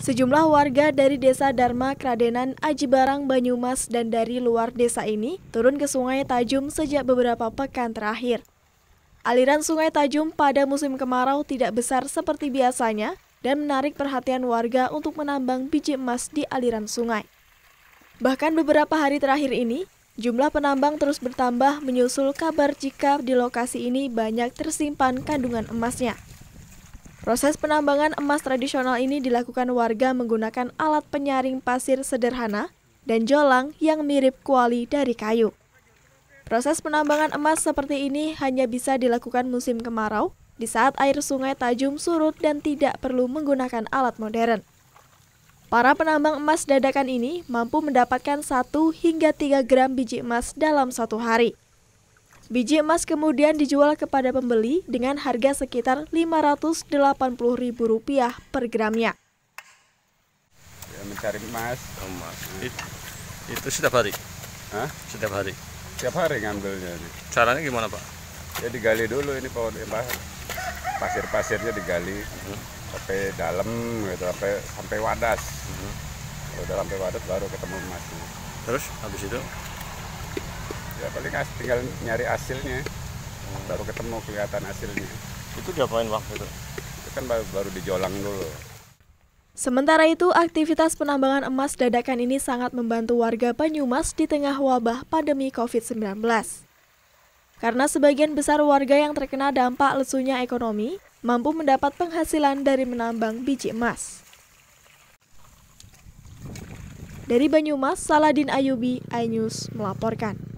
Sejumlah warga dari desa Dharma, Kradenan, Aji Barang, Banyumas, dan dari luar desa ini turun ke sungai Tajum sejak beberapa pekan terakhir. Aliran sungai Tajum pada musim kemarau tidak besar seperti biasanya dan menarik perhatian warga untuk menambang biji emas di aliran sungai. Bahkan beberapa hari terakhir ini, jumlah penambang terus bertambah menyusul kabar jika di lokasi ini banyak tersimpan kandungan emasnya. Proses penambangan emas tradisional ini dilakukan warga menggunakan alat penyaring pasir sederhana dan jolang yang mirip kuali dari kayu. Proses penambangan emas seperti ini hanya bisa dilakukan musim kemarau, di saat air sungai Tajum surut dan tidak perlu menggunakan alat modern. Para penambang emas dadakan ini mampu mendapatkan 1 hingga 3 gram biji emas dalam satu hari. Biji emas kemudian dijual kepada pembeli dengan harga sekitar Rp580.000 per gramnya. mencari emas. emas. It, itu setiap hari? Hah? Setiap hari? Setiap hari ngambilnya. Caranya gimana Pak? Ya digali dulu ini Pak. Pasir-pasirnya digali. Uh mhm. -huh sampai dalam gitu sampai sampai wadas mm Kalau udah sampai wadas baru ketemu emasnya terus habis itu ya paling tinggal nyari hasilnya hmm. baru ketemu kelihatan hasilnya itu diapain waktu itu itu kan baru, baru dijolang dulu Sementara itu, aktivitas penambangan emas dadakan ini sangat membantu warga Banyumas di tengah wabah pandemi COVID-19. Karena sebagian besar warga yang terkena dampak lesunya ekonomi mampu mendapat penghasilan dari menambang biji emas. Dari Banyumas, Saladin Ayubi, iNews melaporkan.